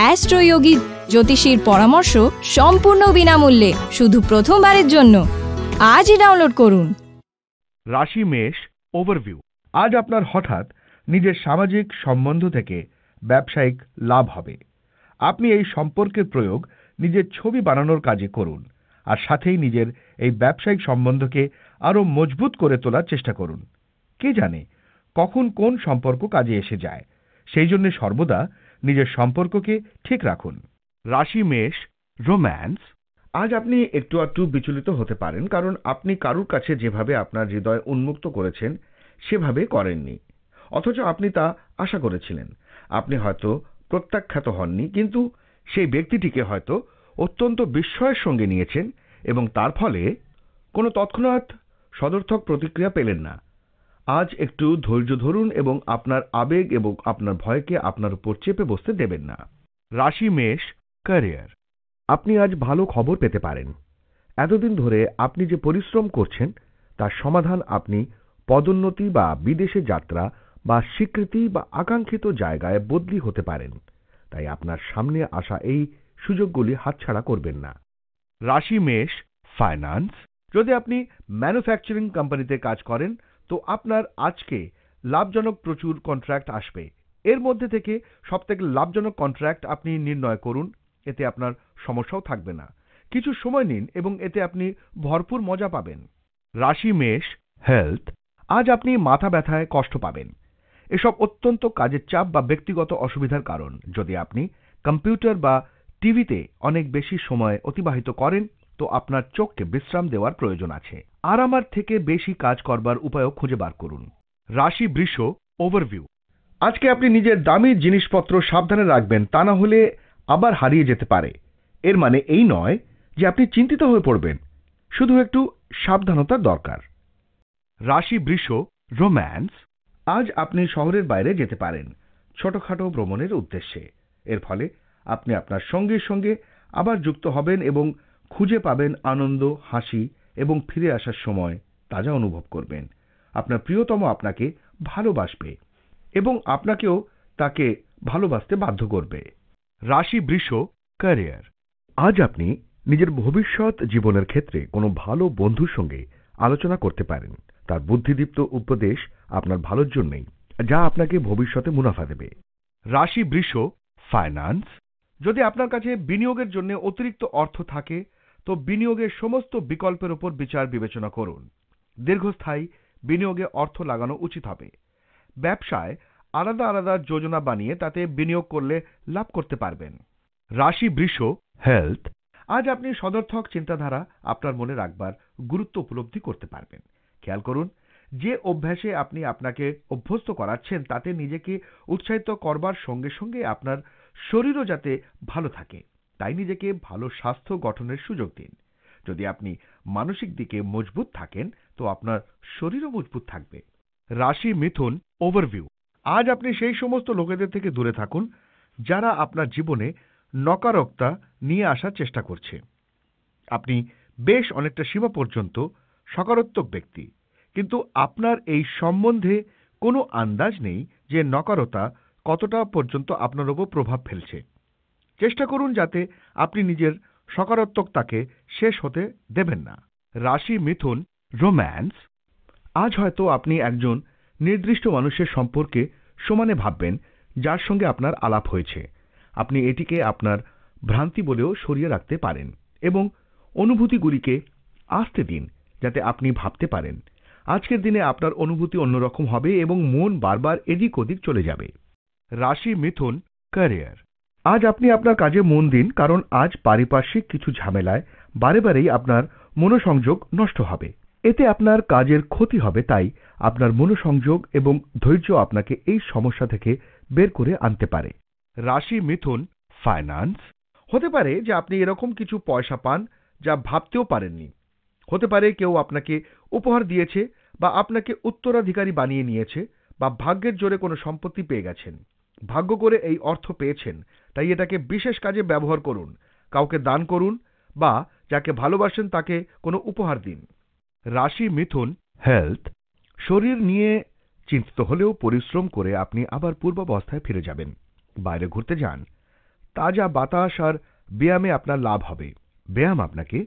অ্যাস্ট্রোয়োগী জ্যোতিষীর পরামর্শ সম্পূর্ণ বিনামূল্যে শুধু প্রথমবারের জন্য আজই ডাউনলোড করুন রাশি মেষ ওভারভিউ আজ আপনার হঠাৎ নিজের সামাজিক সম্বন্ধ থেকে ব্যবসায়িক লাভ হবে আপনি এই সম্পর্কের প্রয়োগ নিজের ছবি বানানোর কাজে করুন আর সাথেই নিজের এই ব্যবসায়িক সম্বন্ধকে আরও মজবুত করে তোলার চেষ্টা করুন কে জানে কখন কোন সম্পর্ক কাজে এসে যায় সেই জন্য সর্বদা নিজের সম্পর্ককে ঠিক রাখুন রাশি মেষ রোম্যান্স আজ আপনি একটু একটু বিচলিত হতে পারেন কারণ আপনি কারুর কাছে যেভাবে আপনার হৃদয় উন্মুক্ত করেছেন সেভাবে করেননি অথচ আপনি তা আশা করেছিলেন আপনি হয়তো প্রত্যাখ্যাত হননি কিন্তু সেই ব্যক্তিটিকে হয়তো অত্যন্ত বিস্ময়ের সঙ্গে নিয়েছেন এবং তার ফলে কোনো তৎক্ষণাৎ সদর্থক প্রতিক্রিয়া পেলেন না আজ একটু ধৈর্য ধরুন এবং আপনার আবেগ এবং আপনার ভয়কে আপনার উপর চেপে বসতে দেবেন না রাশি মেষ ক্যারিয়ার আপনি আজ ভালো খবর পেতে পারেন এতদিন ধরে আপনি যে পরিশ্রম করছেন তার সমাধান আপনি পদোন্নতি বা বিদেশে যাত্রা বা স্বীকৃতি বা আকাঙ্ক্ষিত জায়গায় বদলি হতে পারেন তাই আপনার সামনে আসা এই সুযোগগুলি হাতছাড়া করবেন না রাশি মেষ ফাইন্যান্স যদি আপনি ম্যানুফ্যাকচারিং কোম্পানিতে কাজ করেন তো আপনার আজকে লাভজনক প্রচুর কন্ট্রাক্ট আসবে এর মধ্যে থেকে সবথেকে লাভজনক কন্ট্রাক্ট আপনি নির্ণয় করুন এতে আপনার সমস্যাও থাকবে না কিছু সময় নিন এবং এতে আপনি ভরপুর মজা পাবেন রাশি মেষ হেলথ আজ আপনি মাথা ব্যথায় কষ্ট পাবেন এসব অত্যন্ত কাজের চাপ বা ব্যক্তিগত অসুবিধার কারণ যদি আপনি কম্পিউটার বা টিভিতে অনেক বেশি সময় অতিবাহিত করেন তো আপনার চোখকে বিশ্রাম দেওয়ার প্রয়োজন আছে আর আমার থেকে বেশি কাজ করবার উপায়ও খুঁজে বার করুন রাশি বৃষ ওভারভিউ আজকে আপনি নিজের দামি জিনিসপত্র সাবধানে রাখবেন তা না হলে আবার হারিয়ে যেতে পারে এর মানে এই নয় যে আপনি চিন্তিত হয়ে পড়বেন শুধু একটু সাবধানতা দরকার রাশি বৃষ রোম্যান্স আজ আপনি শহরের বাইরে যেতে পারেন ছোটখাটো ভ্রমণের উদ্দেশ্যে এর ফলে আপনি আপনার সঙ্গীর সঙ্গে আবার যুক্ত হবেন এবং খুঁজে পাবেন আনন্দ হাসি এবং ফিরে আসার সময় তাজা অনুভব করবেন আপনার প্রিয়তম আপনাকে ভালোবাসবে এবং আপনাকেও তাকে ভালোবাসতে বাধ্য করবে রাশি বৃষ ক্যারিয়ার আজ আপনি নিজের ভবিষ্যৎ জীবনের ক্ষেত্রে কোনো ভালো বন্ধুর সঙ্গে আলোচনা করতে পারেন তার বুদ্ধিদীপ্ত উপদেশ আপনার ভালোর জন্যই যা আপনাকে ভবিষ্যতে মুনাফা দেবে রাশি বৃষ ফাইন্যান্স যদি আপনার কাছে বিনিয়োগের জন্য অতিরিক্ত অর্থ থাকে তো বিনিয়োগের সমস্ত বিকল্পের উপর বিচার বিবেচনা করুন দীর্ঘস্থায়ী বিনিয়োগে অর্থ লাগানো উচিত হবে ব্যবসায় আলাদা আলাদা যোজনা বানিয়ে তাতে বিনিয়োগ করলে লাভ করতে পারবেন রাশি বৃষ হেলথ আজ আপনি সদর্থক চিন্তাধারা আপনার মনে রাখবার গুরুত্ব উপলব্ধি করতে পারবেন খেয়াল করুন যে অভ্যাসে আপনি আপনাকে অভ্যস্ত করাচ্ছেন তাতে নিজেকে উৎসাহিত করবার সঙ্গে সঙ্গে আপনার শরীরও যাতে ভালো থাকে তাই নিজেকে ভালো স্বাস্থ্য গঠনের সুযোগ দিন যদি আপনি মানসিক দিকে মজবুত থাকেন তো আপনার শরীরও মজবুত থাকবে রাশি মিথুন ওভারভিউ আজ আপনি সেই সমস্ত লোকেদের থেকে দূরে থাকুন যারা আপনার জীবনে নকারকতা নিয়ে আসার চেষ্টা করছে আপনি বেশ অনেকটা সীমা পর্যন্ত সকারাত্মক ব্যক্তি কিন্তু আপনার এই সম্বন্ধে কোনো আন্দাজ নেই যে নকারতা কতটা পর্যন্ত আপনার উপর প্রভাব ফেলছে চেষ্টা করুন যাতে আপনি নিজের সকারাত্মকতাকে শেষ হতে দেবেন না রাশি মিথুন রোম্যান্স আজ হয়তো আপনি একজন নির্দিষ্ট মানুষের সম্পর্কে সমানে ভাববেন যার সঙ্গে আপনার আলাপ হয়েছে আপনি এটিকে আপনার ভ্রান্তি বলেও সরিয়ে রাখতে পারেন এবং অনুভূতিগুলিকে আসতে দিন যাতে আপনি ভাবতে পারেন আজকের দিনে আপনার অনুভূতি অন্যরকম হবে এবং মন বারবার এদিক ওদিক চলে যাবে রাশি মিথুন ক্যারিয়ার আজ আপনি আপনার কাজে মন দিন কারণ আজ পারিপার্শ্বিক কিছু ঝামেলায় বারে বারেই আপনার মনোসংযোগ নষ্ট হবে এতে আপনার কাজের ক্ষতি হবে তাই আপনার মনোসংযোগ এবং ধৈর্য আপনাকে এই সমস্যা থেকে বের করে আনতে পারে রাশি মিথুন ফাইন্যান্স হতে পারে যে আপনি এরকম কিছু পয়সা পান যা ভাবতেও পারেননি হতে পারে কেউ আপনাকে উপহার দিয়েছে বা আপনাকে উত্তরাধিকারী বানিয়ে নিয়েছে বা ভাগ্যের জোরে কোনো সম্পত্তি পেয়ে গেছেন ভাগ্য করে এই অর্থ পেয়েছেন তাই এটাকে বিশেষ কাজে ব্যবহার করুন কাউকে দান করুন বা যাকে ভালোবাসেন তাকে কোনো উপহার দিন রাশি মিথুন হেলথ শরীর নিয়ে চিন্তিত হলেও পরিশ্রম করে আপনি আবার পূর্বাবস্থায় ফিরে যাবেন বাইরে ঘুরতে যান তাজা বাতাস আর ব্যায়ামে আপনার লাভ হবে ব্যায়াম আপনাকে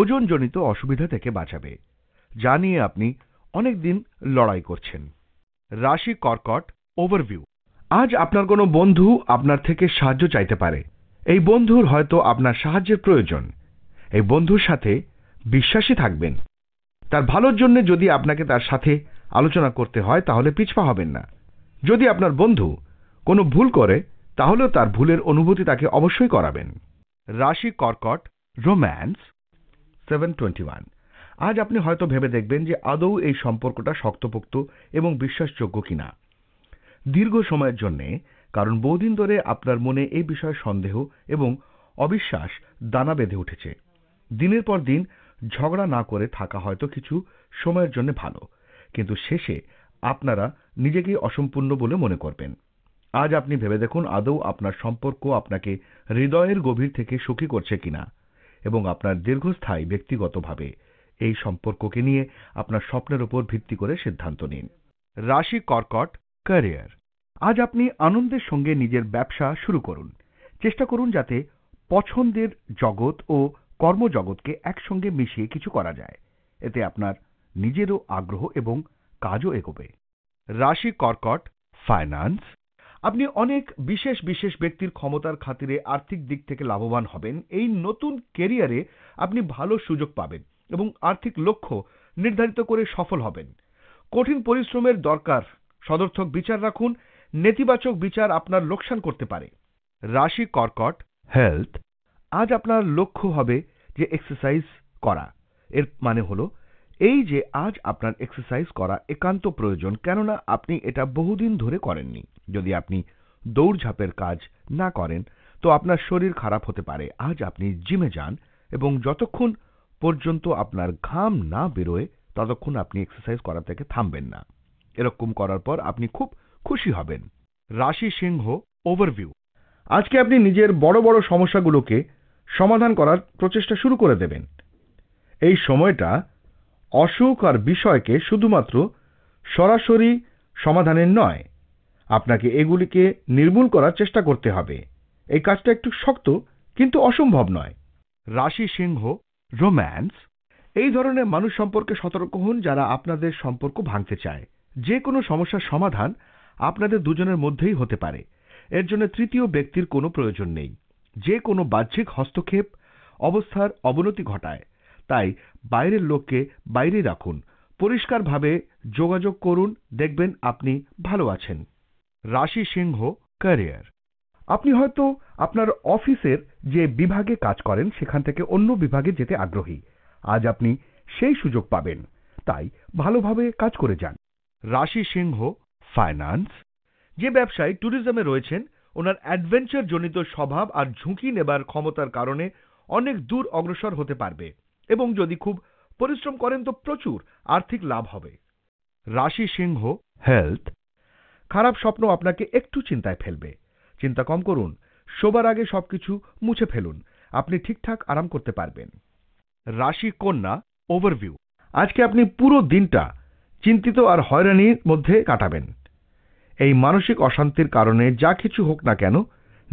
ওজনজনিত অসুবিধা থেকে বাঁচাবে যা নিয়ে আপনি অনেক দিন লড়াই করছেন রাশি কর্কট ওভারভিউ আজ আপনার কোনো বন্ধু আপনার থেকে সাহায্য চাইতে পারে এই বন্ধুর হয়তো আপনার সাহায্যের প্রয়োজন এই বন্ধুর সাথে বিশ্বাসী থাকবেন তার ভালোর জন্য যদি আপনাকে তার সাথে আলোচনা করতে হয় তাহলে পিছপা হবেন না যদি আপনার বন্ধু কোনো ভুল করে তাহলেও তার ভুলের অনুভূতি তাকে অবশ্যই করাবেন রাশি কর্কট রোম্যান্স সেভেন টোয়েন্টি ওয়ান আজ আপনি হয়তো ভেবে দেখবেন যে আদৌ এই সম্পর্কটা শক্তপোক্ত এবং বিশ্বাসযোগ্য কিনা দীর্ঘ সময়ের জন্য কারণ বহুদিন ধরে আপনার মনে এই বিষয়ে সন্দেহ এবং অবিশ্বাস দানা বেঁধে উঠেছে দিনের পর দিন ঝগড়া না করে থাকা হয়তো কিছু সময়ের জন্য ভালো কিন্তু শেষে আপনারা নিজেকে অসম্পূর্ণ বলে মনে করবেন আজ আপনি ভেবে দেখুন আদৌ আপনার সম্পর্ক আপনাকে হৃদয়ের গভীর থেকে সুখী করছে কিনা এবং আপনার দীর্ঘস্থায়ী ব্যক্তিগতভাবে এই সম্পর্ককে নিয়ে আপনার স্বপ্নের উপর ভিত্তি করে সিদ্ধান্ত নিন রাশি কর্কট ক্যারিয়ার আজ আপনি আনন্দের সঙ্গে নিজের ব্যবসা শুরু করুন চেষ্টা করুন যাতে পছন্দের জগৎ ও কর্মজগৎকে একসঙ্গে মিশিয়ে কিছু করা যায় এতে আপনার নিজেরও আগ্রহ এবং কাজও এগোবে রাশি কর্কট ফাইন্যান্স আপনি অনেক বিশেষ বিশেষ ব্যক্তির ক্ষমতার খাতিরে আর্থিক দিক থেকে লাভবান হবেন এই নতুন কেরিয়ারে আপনি ভালো সুযোগ পাবেন এবং আর্থিক লক্ষ্য নির্ধারিত করে সফল হবেন কঠিন পরিশ্রমের দরকার সদর্থক বিচার রাখুন নেতিবাচক বিচার আপনার লোকসান করতে পারে রাশি কর্কট হেলথ আজ আপনার লক্ষ্য হবে যে এক্সারসাইজ করা এর মানে হলো এই যে আজ আপনার এক্সারসাইজ করা একান্ত প্রয়োজন কেননা আপনি এটা বহুদিন ধরে করেননি যদি আপনি দৌড়ঝাঁপের কাজ না করেন তো আপনার শরীর খারাপ হতে পারে আজ আপনি জিমে যান এবং যতক্ষণ পর্যন্ত আপনার ঘাম না বেরোয় ততক্ষণ আপনি এক্সারসাইজ করা থেকে থামবেন না এরকম করার পর আপনি খুব খুশি হবেন রাশি সিংহ ওভারভিউ আজকে আপনি নিজের বড় বড় সমস্যাগুলোকে সমাধান করার প্রচেষ্টা শুরু করে দেবেন এই সময়টা অসুখ আর বিষয়কে শুধুমাত্র সরাসরি সমাধানের নয় আপনাকে এগুলিকে নির্মূল করার চেষ্টা করতে হবে এই কাজটা একটু শক্ত কিন্তু অসম্ভব নয় রাশি সিংহ রোম্যান্স এই ধরনের মানুষ সম্পর্কে সতর্ক হন যারা আপনাদের সম্পর্ক ভাঙতে চায় যে কোনো সমস্যার সমাধান আপনাদের দুজনের মধ্যেই হতে পারে এর জন্য তৃতীয় ব্যক্তির কোনো প্রয়োজন নেই যে কোনো বাহ্যিক হস্তক্ষেপ অবস্থার অবনতি ঘটায় তাই বাইরের লোককে বাইরে রাখুন পরিষ্কারভাবে যোগাযোগ করুন দেখবেন আপনি ভালো আছেন রাশি সিংহ ক্যারিয়ার আপনি হয়তো আপনার অফিসের যে বিভাগে কাজ করেন সেখান থেকে অন্য বিভাগে যেতে আগ্রহী আজ আপনি সেই সুযোগ পাবেন তাই ভালোভাবে কাজ করে যান রাশি সিংহ ফাইন্যান্স যে ব্যবসায়ী ট্যুরিজমে রয়েছেন ওনার অ্যাডভেঞ্চার জনিত স্বভাব আর ঝুঁকি নেবার ক্ষমতার কারণে অনেক দূর অগ্রসর হতে পারবে এবং যদি খুব পরিশ্রম করেন তো প্রচুর আর্থিক লাভ হবে রাশি সিংহ হেলথ খারাপ স্বপ্ন আপনাকে একটু চিন্তায় ফেলবে চিন্তা কম করুন শোবার আগে সবকিছু মুছে ফেলুন আপনি ঠিকঠাক আরাম করতে পারবেন রাশি কন্যা ওভারভিউ আজকে আপনি পুরো দিনটা চিন্তিত আর হয়রানির মধ্যে কাটাবেন এই মানসিক অশান্তির কারণে যা কিছু হোক না কেন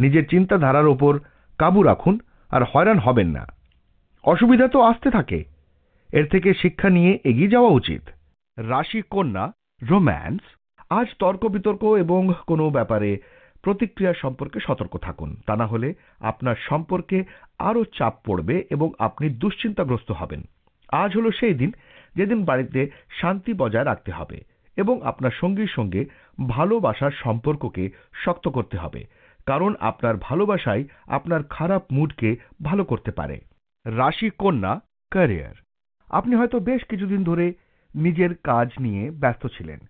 নিজের চিন্তাধারার ওপর কাবু রাখুন আর হয়রান হবেন না অসুবিধা তো আসতে থাকে এর থেকে শিক্ষা নিয়ে এগিয়ে যাওয়া উচিত রাশি কন্যা রোম্যান্স আজ তর্ক বিতর্ক এবং কোনো ব্যাপারে প্রতিক্রিয়া সম্পর্কে সতর্ক থাকুন তা না হলে আপনার সম্পর্কে আরও চাপ পড়বে এবং আপনি দুশ্চিন্তাগ্রস্ত হবেন আজ হলো সেই দিন যেদিন বাড়িতে শান্তি বজায় রাখতে হবে এবং আপনার সঙ্গীর সঙ্গে ভালোবাসার সম্পর্ককে শক্ত করতে হবে কারণ আপনার ভালোবাসাই আপনার খারাপ মুডকে ভালো করতে পারে রাশি কন্যা ক্যারিয়ার আপনি হয়তো বেশ কিছুদিন ধরে নিজের কাজ নিয়ে ব্যস্ত ছিলেন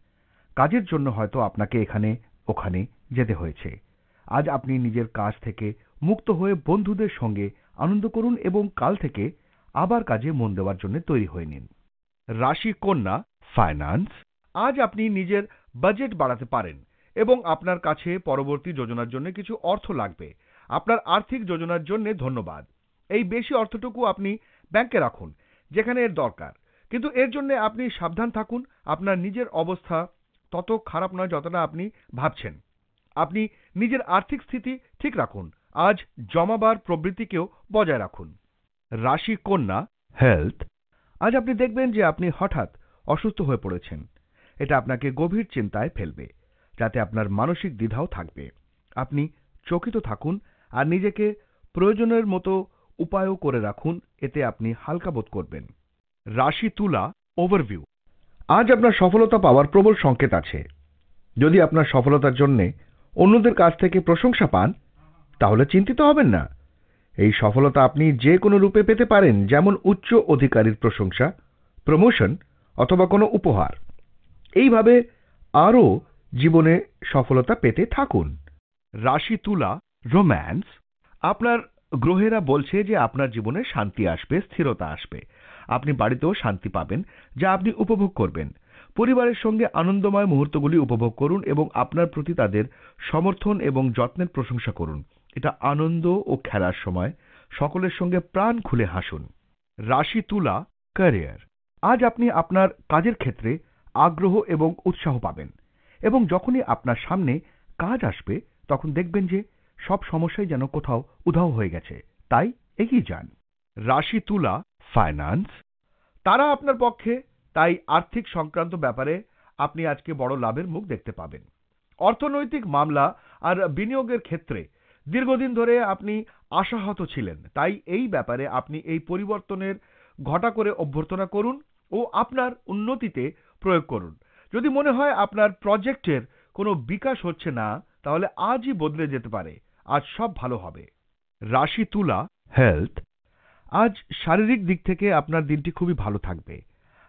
কাজের জন্য হয়তো আপনাকে এখানে ওখানে যেতে হয়েছে আজ আপনি নিজের কাজ থেকে মুক্ত হয়ে বন্ধুদের সঙ্গে আনন্দ করুন এবং কাল থেকে আবার কাজে মন দেওয়ার জন্য তৈরি হয়ে নিন রাশি কন্যা ফাইন্যান্স আজ আপনি নিজের বাজেট বাড়াতে পারেন এবং আপনার কাছে পরবর্তী যোজনার জন্য কিছু অর্থ লাগবে আপনার আর্থিক যোজনার জন্য ধন্যবাদ এই বেশি অর্থটুকু আপনি ব্যাংকে রাখুন যেখানে এর দরকার কিন্তু এর জন্য আপনি সাবধান থাকুন আপনার নিজের অবস্থা তত খারাপ নয় যতটা আপনি ভাবছেন আপনি নিজের আর্থিক স্থিতি ঠিক রাখুন আজ জমাবার প্রবৃত্তিকেও বজায় রাখুন রাশি কন্যা হেলথ আজ আপনি দেখবেন যে আপনি হঠাৎ অসুস্থ হয়ে পড়েছেন এটা আপনাকে গভীর চিন্তায় ফেলবে যাতে আপনার মানসিক দ্বিধাও থাকবে আপনি চকিত থাকুন আর নিজেকে প্রয়োজনের মতো উপায়ও করে রাখুন এতে আপনি হালকা বোধ করবেন রাশি তুলা ওভারভিউ আজ আপনার সফলতা পাওয়ার প্রবল সংকেত আছে যদি আপনার সফলতার জন্যে অন্যদের কাছ থেকে প্রশংসা পান তাহলে চিন্তিত হবেন না এই সফলতা আপনি যে কোনো রূপে পেতে পারেন যেমন উচ্চ অধিকারীর প্রশংসা প্রমোশন অথবা কোনো উপহার এইভাবে আরও জীবনে সফলতা পেতে থাকুন রাশি তুলা রোম্যান্স আপনার গ্রহেরা বলছে যে আপনার জীবনে শান্তি আসবে স্থিরতা আসবে আপনি বাড়িতেও শান্তি পাবেন যা আপনি উপভোগ করবেন পরিবারের সঙ্গে আনন্দময় মুহূর্তগুলি উপভোগ করুন এবং আপনার প্রতি তাদের সমর্থন এবং যত্নের প্রশংসা করুন এটা আনন্দ ও খেলার সময় সকলের সঙ্গে প্রাণ খুলে হাসুন রাশি তুলা ক্যারিয়ার আজ আপনি আপনার কাজের ক্ষেত্রে আগ্রহ এবং উৎসাহ পাবেন এবং যখনই আপনার সামনে কাজ আসবে তখন দেখবেন যে সব সমস্যাই যেন কোথাও উধাও হয়ে গেছে তাই এগিয়ে যান রাশি তুলা ফাইন্যান্স তারা আপনার পক্ষে তাই আর্থিক সংক্রান্ত ব্যাপারে আপনি আজকে বড় লাভের মুখ দেখতে পাবেন অর্থনৈতিক মামলা আর বিনিয়োগের ক্ষেত্রে দীর্ঘদিন ধরে আপনি আশাহত ছিলেন তাই এই ব্যাপারে আপনি এই পরিবর্তনের ঘটা করে অভ্যর্থনা করুন ও আপনার উন্নতিতে প্রয়োগ করুন যদি মনে হয় আপনার প্রজেক্টের কোনো বিকাশ হচ্ছে না তাহলে আজই বদলে যেতে পারে আজ সব ভালো হবে রাশি তুলা হেলথ আজ শারীরিক দিক থেকে আপনার দিনটি খুবই ভালো থাকবে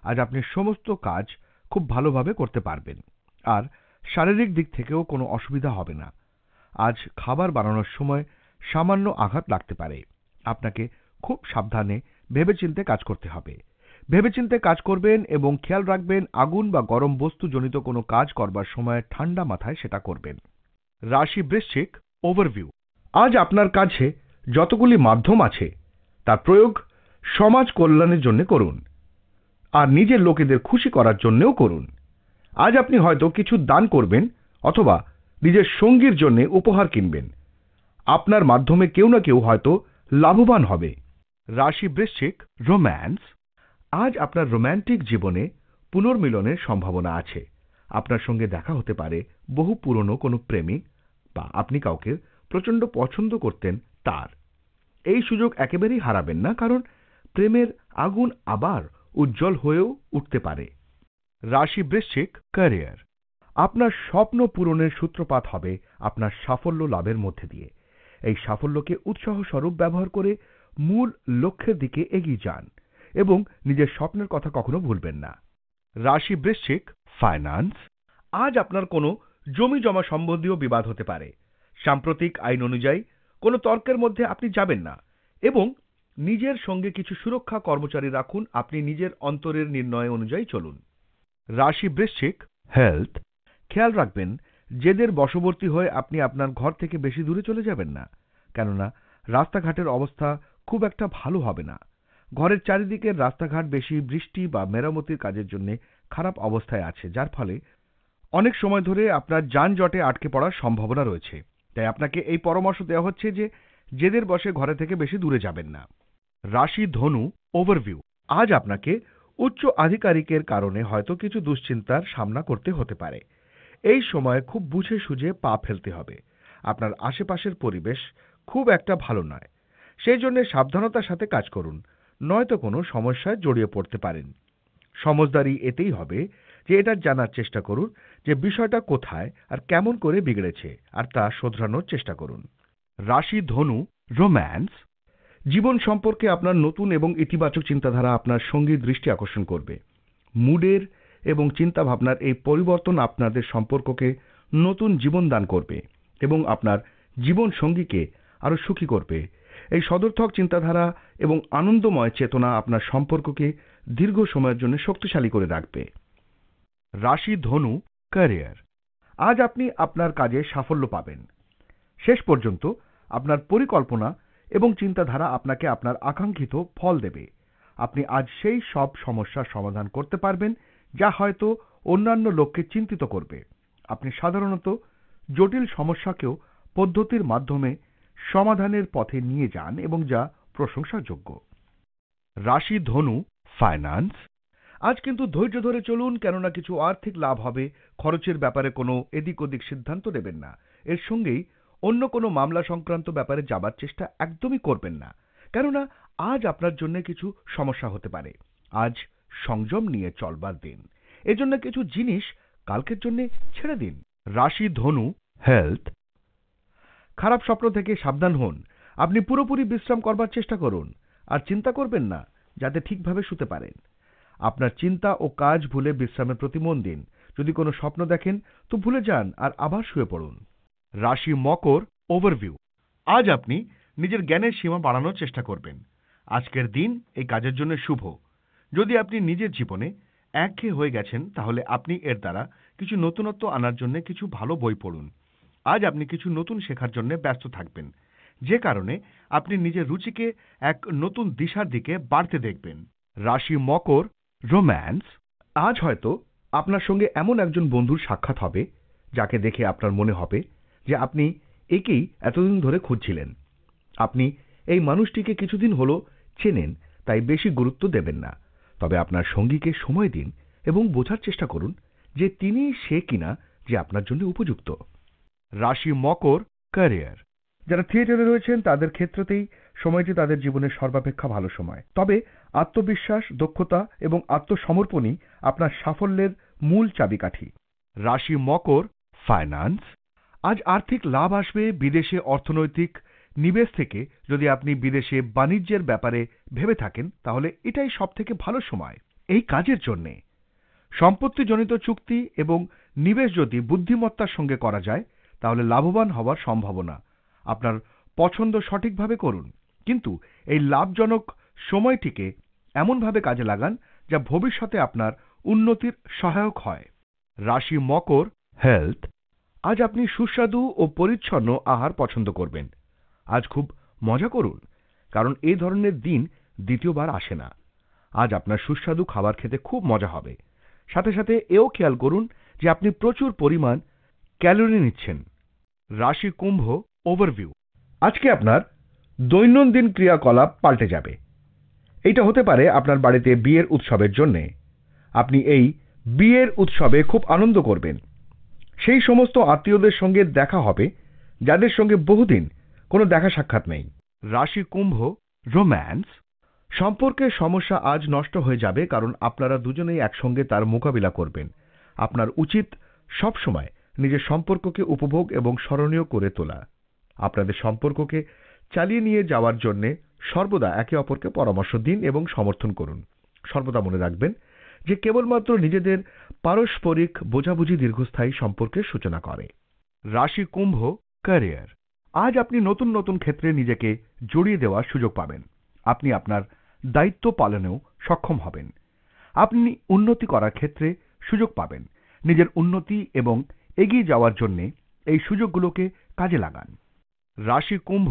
আজ আপনি সমস্ত কাজ খুব ভালোভাবে করতে পারবেন আর শারীরিক দিক থেকেও কোনো অসুবিধা হবে না আজ খাবার বানানোর সময় সামান্য আঘাত লাগতে পারে আপনাকে খুব সাবধানে ভেবেচিন্তে কাজ করতে হবে ভেবেচিন্তে কাজ করবেন এবং খেয়াল রাখবেন আগুন বা গরম বস্তু জনিত কোনো কাজ করবার সময় ঠান্ডা মাথায় সেটা করবেন রাশি বৃশ্চিক ওভারভিউ আজ আপনার কাছে যতগুলি মাধ্যম আছে তার প্রয়োগ সমাজ কল্যাণের জন্য করুন আর নিজের লোকেদের খুশি করার জন্যও করুন আজ আপনি হয়তো কিছু দান করবেন অথবা নিজের সঙ্গীর জন্য উপহার কিনবেন আপনার মাধ্যমে কেউ না কেউ হয়তো লাভবান হবে রাশি বৃশ্চিক রোম্যান্স আজ আপনার রোম্যান্টিক জীবনে পুনর্মিলনের সম্ভাবনা আছে আপনার সঙ্গে দেখা হতে পারে বহু পুরনো কোনো প্রেমিক বা আপনি কাউকে প্রচণ্ড পছন্দ করতেন তার এই সুযোগ একেবারেই হারাবেন না কারণ প্রেমের আগুন আবার উজ্জ্বল হয়েও উঠতে পারে রাশি বৃশ্চিক ক্যারিয়ার আপনার স্বপ্ন পূরণের সূত্রপাত হবে আপনার সাফল্য লাভের মধ্যে দিয়ে এই সাফল্যকে উৎসাহ স্বরূপ ব্যবহার করে মূল লক্ষ্যের দিকে এগিয়ে যান এবং নিজের স্বপ্নের কথা কখনো ভুলবেন না রাশি বৃশ্চিক ফাইন্যান্স আজ আপনার কোনো জমি জমা সম্বন্ধীয় বিবাদ হতে পারে সাম্প্রতিক আইন অনুযায়ী কোনো তর্কের মধ্যে আপনি যাবেন না এবং নিজের সঙ্গে কিছু সুরক্ষা কর্মচারী রাখুন আপনি নিজের অন্তরের নির্ণয় অনুযায়ী চলুন রাশি বৃশ্চিক হেলথ খেয়াল রাখবেন জেদের বশবর্তী হয়ে আপনি আপনার ঘর থেকে বেশি দূরে চলে যাবেন না কেননা রাস্তাঘাটের অবস্থা খুব একটা ভালো হবে না ঘরের চারিদিকের রাস্তাঘাট বেশি বৃষ্টি বা মেরামতির কাজের জন্য খারাপ অবস্থায় আছে যার ফলে অনেক সময় ধরে আপনার যানজটে আটকে পড়ার সম্ভাবনা রয়েছে তাই আপনাকে এই পরামর্শ দেওয়া হচ্ছে যে জেদের বসে ঘরে থেকে বেশি দূরে যাবেন না রাশি ধনু ওভারভিউ আজ আপনাকে উচ্চ আধিকারিকের কারণে হয়তো কিছু দুশ্চিন্তার সামনা করতে হতে পারে এই সময় খুব বুঝে সুঝে পা ফেলতে হবে আপনার আশেপাশের পরিবেশ খুব একটা ভালো নয় সেই জন্য সাবধানতার সাথে কাজ করুন নয়তো কোনো সমস্যায় জড়িয়ে পড়তে পারেন সমজদারি এতেই হবে যে এটা জানার চেষ্টা করুন যে বিষয়টা কোথায় আর কেমন করে বিগড়েছে আর তা শোধরানোর চেষ্টা করুন রাশি ধনু রোম্যান্স জীবন সম্পর্কে আপনার নতুন এবং ইতিবাচক চিন্তাধারা আপনার সঙ্গীর দৃষ্টি আকর্ষণ করবে মুডের এবং চিন্তাভাবনার এই পরিবর্তন আপনাদের সম্পর্ককে নতুন জীবন দান করবে এবং আপনার জীবন সঙ্গীকে আরও সুখী করবে এই সদর্থক চিন্তাধারা এবং আনন্দময় চেতনা আপনার সম্পর্ককে দীর্ঘ সময়ের জন্য শক্তিশালী করে রাখবে রাশি ধনু ক্যারিয়ার আজ আপনি আপনার কাজে সাফল্য পাবেন শেষ পর্যন্ত আপনার পরিকল্পনা এবং চিন্তাধারা আপনাকে আপনার আকাঙ্ক্ষিত ফল দেবে আপনি আজ সেই সব সমস্যার সমাধান করতে পারবেন যা হয়তো অন্যান্য লোককে চিন্তিত করবে আপনি সাধারণত জটিল সমস্যাকেও পদ্ধতির মাধ্যমে সমাধানের পথে নিয়ে যান এবং যা প্রশংসাযোগ্য রাশি ধনু ফাইন্যান্স আজ কিন্তু ধৈর্য ধরে চলুন কেননা কিছু আর্থিক লাভ হবে খরচের ব্যাপারে কোনো এদিক ওদিক সিদ্ধান্ত নেবেন না এর সঙ্গেই অন্য কোনো মামলা সংক্রান্ত ব্যাপারে যাবার চেষ্টা একদমই করবেন না কেননা আজ আপনার জন্য কিছু সমস্যা হতে পারে আজ সংযম নিয়ে চলবার দিন এজন্য কিছু জিনিস কালকের জন্য ছেড়ে দিন রাশি ধনু হেলথ খারাপ স্বপ্ন থেকে সাবধান হন আপনি পুরোপুরি বিশ্রাম করবার চেষ্টা করুন আর চিন্তা করবেন না যাতে ঠিকভাবে শুতে পারেন আপনার চিন্তা ও কাজ ভুলে বিশ্রামের প্রতি মন দিন যদি কোনো স্বপ্ন দেখেন তো ভুলে যান আর আবার শুয়ে পড়ুন রাশি মকর ওভারভিউ আজ আপনি নিজের জ্ঞানের সীমা বাড়ানোর চেষ্টা করবেন আজকের দিন এই কাজের জন্য শুভ যদি আপনি নিজের জীবনে একঘেয়ে হয়ে গেছেন তাহলে আপনি এর দ্বারা কিছু নতুনত্ব আনার জন্য কিছু ভালো বই পড়ুন আজ আপনি কিছু নতুন শেখার জন্য ব্যস্ত থাকবেন যে কারণে আপনি নিজের রুচিকে এক নতুন দিশার দিকে বাড়তে দেখবেন রাশি মকর রোম্যান্স আজ হয়তো আপনার সঙ্গে এমন একজন বন্ধুর সাক্ষাৎ হবে যাকে দেখে আপনার মনে হবে যে আপনি একেই এতদিন ধরে খুঁজছিলেন আপনি এই মানুষটিকে কিছুদিন হলো চেনেন তাই বেশি গুরুত্ব দেবেন না তবে আপনার সঙ্গীকে সময় দিন এবং বোঝার চেষ্টা করুন যে তিনি সে কিনা যে আপনার জন্য উপযুক্ত রাশি মকর ক্যারিয়ার যারা থিয়েটারে রয়েছেন তাদের ক্ষেত্রতেই সময়টি তাদের জীবনের সর্বাপেক্ষা ভালো সময় তবে আত্মবিশ্বাস দক্ষতা এবং আত্মসমর্পণই আপনার সাফল্যের মূল চাবিকাঠি রাশি মকর ফাইন্যান্স আজ আর্থিক লাভ আসবে বিদেশে অর্থনৈতিক নিবেশ থেকে যদি আপনি বিদেশে বাণিজ্যের ব্যাপারে ভেবে থাকেন তাহলে এটাই সবথেকে ভালো সময় এই কাজের জন্যে সম্পত্তিজনিত চুক্তি এবং নিবেশ যদি বুদ্ধিমত্তার সঙ্গে করা যায় তাহলে লাভবান হওয়ার সম্ভাবনা আপনার পছন্দ সঠিকভাবে করুন কিন্তু এই লাভজনক সময়টিকে এমনভাবে কাজে লাগান যা ভবিষ্যতে আপনার উন্নতির সহায়ক হয় রাশি মকর হেলথ আজ আপনি সুস্বাদু ও পরিচ্ছন্ন আহার পছন্দ করবেন আজ খুব মজা করুন কারণ এই ধরনের দিন দ্বিতীয়বার আসে না আজ আপনার সুস্বাদু খাবার খেতে খুব মজা হবে সাথে সাথে এও খেয়াল করুন যে আপনি প্রচুর পরিমাণ ক্যালোরি নিচ্ছেন রাশি কুম্ভ ওভারভিউ আজকে আপনার দৈনন্দিন ক্রিয়াকলাপ পাল্টে যাবে এটা হতে পারে আপনার বাড়িতে বিয়ের উৎসবের জন্যে আপনি এই বিয়ের উৎসবে খুব আনন্দ করবেন সেই সমস্ত আত্মীয়দের সঙ্গে দেখা হবে যাদের সঙ্গে বহুদিন কোনো দেখা সাক্ষাৎ নেই রাশি কুম্ভ রোম্যান্স সম্পর্কের সমস্যা আজ নষ্ট হয়ে যাবে কারণ আপনারা দুজনেই একসঙ্গে তার মোকাবিলা করবেন আপনার উচিত সবসময় নিজের সম্পর্ককে উপভোগ এবং স্মরণীয় করে তোলা আপনাদের সম্পর্ককে চালিয়ে নিয়ে যাওয়ার জন্য সর্বদা একে অপরকে পরামর্শ দিন এবং সমর্থন করুন সর্বদা মনে রাখবেন যে কেবলমাত্র নিজেদের পারস্পরিক বোঝাবুঝি দীর্ঘস্থায়ী সম্পর্কের সূচনা করে রাশি কুম্ভ ক্যারিয়ার আজ আপনি নতুন নতুন ক্ষেত্রে নিজেকে জড়িয়ে দেওয়ার সুযোগ পাবেন আপনি আপনার দায়িত্ব পালনেও সক্ষম হবেন আপনি উন্নতি করার ক্ষেত্রে সুযোগ পাবেন নিজের উন্নতি এবং এগিয়ে যাওয়ার জন্যে এই সুযোগগুলোকে কাজে লাগান রাশি কুম্ভ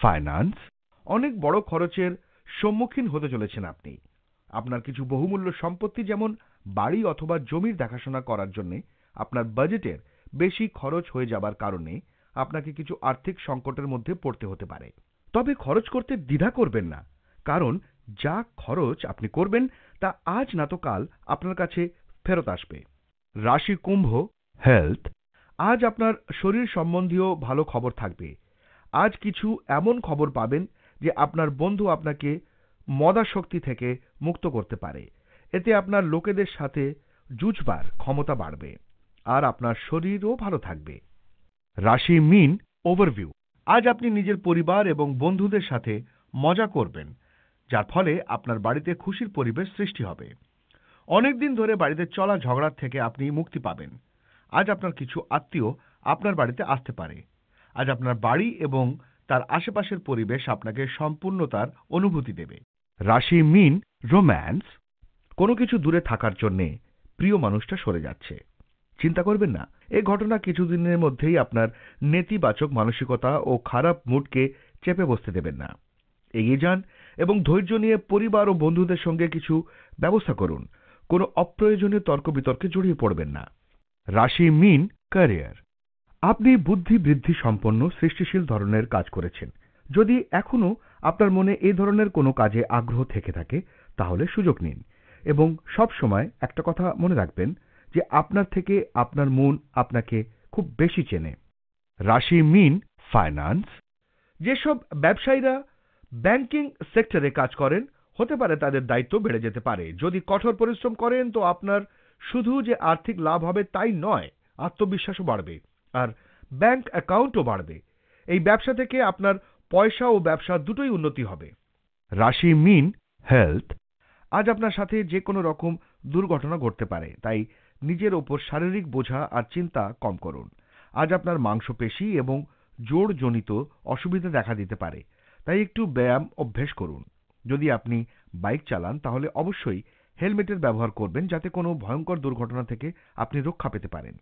ফাইন্যান্স অনেক বড় খরচের সম্মুখীন হতে চলেছেন আপনি আপনার কিছু বহুমূল্য সম্পত্তি যেমন বাড়ি অথবা জমির দেখাশোনা করার জন্য আপনার বাজেটের বেশি খরচ হয়ে যাবার কারণে আপনাকে কিছু আর্থিক সংকটের মধ্যে পড়তে হতে পারে তবে খরচ করতে দ্বিধা করবেন না কারণ যা খরচ আপনি করবেন তা আজ না তো কাল আপনার কাছে ফেরত আসবে রাশি কুম্ভ হেলথ আজ আপনার শরীর সম্বন্ধীয় ভালো খবর থাকবে আজ কিছু এমন খবর পাবেন যে আপনার বন্ধু আপনাকে মদাশক্তি থেকে মুক্ত করতে পারে এতে আপনার লোকেদের সাথে জুজবার ক্ষমতা বাড়বে আর আপনার শরীরও ভালো থাকবে রাশি মিন ওভারভিউ আজ আপনি নিজের পরিবার এবং বন্ধুদের সাথে মজা করবেন যার ফলে আপনার বাড়িতে খুশির পরিবেশ সৃষ্টি হবে অনেক দিন ধরে বাড়িতে চলা ঝগড়ার থেকে আপনি মুক্তি পাবেন আজ আপনার কিছু আত্মীয় আপনার বাড়িতে আসতে পারে আজ আপনার বাড়ি এবং তার আশেপাশের পরিবেশ আপনাকে সম্পূর্ণতার অনুভূতি দেবে রাশি মিন রোম্যান্স কোনো কিছু দূরে থাকার জন্যে প্রিয় মানুষটা সরে যাচ্ছে চিন্তা করবেন না এ ঘটনা কিছুদিনের মধ্যেই আপনার নেতিবাচক মানসিকতা ও খারাপ মুডকে চেপে বসতে দেবেন না এগিয়ে যান এবং ধৈর্য নিয়ে পরিবার ও বন্ধুদের সঙ্গে কিছু ব্যবস্থা করুন কোনো অপ্রয়োজনীয় তর্ক বিতর্কে জড়িয়ে পড়বেন না রাশি মিন ক্যারিয়ার আপনি বুদ্ধি বৃদ্ধি সম্পন্ন সৃষ্টিশীল ধরনের কাজ করেছেন যদি এখনও আপনার মনে এই ধরনের কোনো কাজে আগ্রহ থেকে থাকে তাহলে সুযোগ নিন এবং সব সময় একটা কথা মনে রাখবেন যে আপনার থেকে আপনার মন আপনাকে খুব বেশি চেনে রাশি মিন ফাইন্যান্স যেসব ব্যবসায়ীরা ব্যাংকিং সেক্টরে কাজ করেন হতে পারে তাদের দায়িত্ব বেড়ে যেতে পারে যদি কঠোর পরিশ্রম করেন তো আপনার শুধু যে আর্থিক লাভ হবে তাই নয় আত্মবিশ্বাসও বাড়বে আর ব্যাংক অ্যাকাউন্টও বাড়বে এই ব্যবসা থেকে আপনার পয়সা ও ব্যবসা দুটোই উন্নতি হবে রাশি মিন হেলথ আজ আপনার সাথে যে কোনো রকম দুর্ঘটনা ঘটতে পারে তাই নিজের ওপর শারীরিক বোঝা আর চিন্তা কম করুন আজ আপনার মাংসপেশি এবং জোরজনিত অসুবিধা দেখা দিতে পারে তাই একটু ব্যায়াম অভ্যেস করুন যদি আপনি বাইক চালান তাহলে অবশ্যই হেলমেটের ব্যবহার করবেন যাতে কোনো ভয়ঙ্কর দুর্ঘটনা থেকে আপনি রক্ষা পেতে পারেন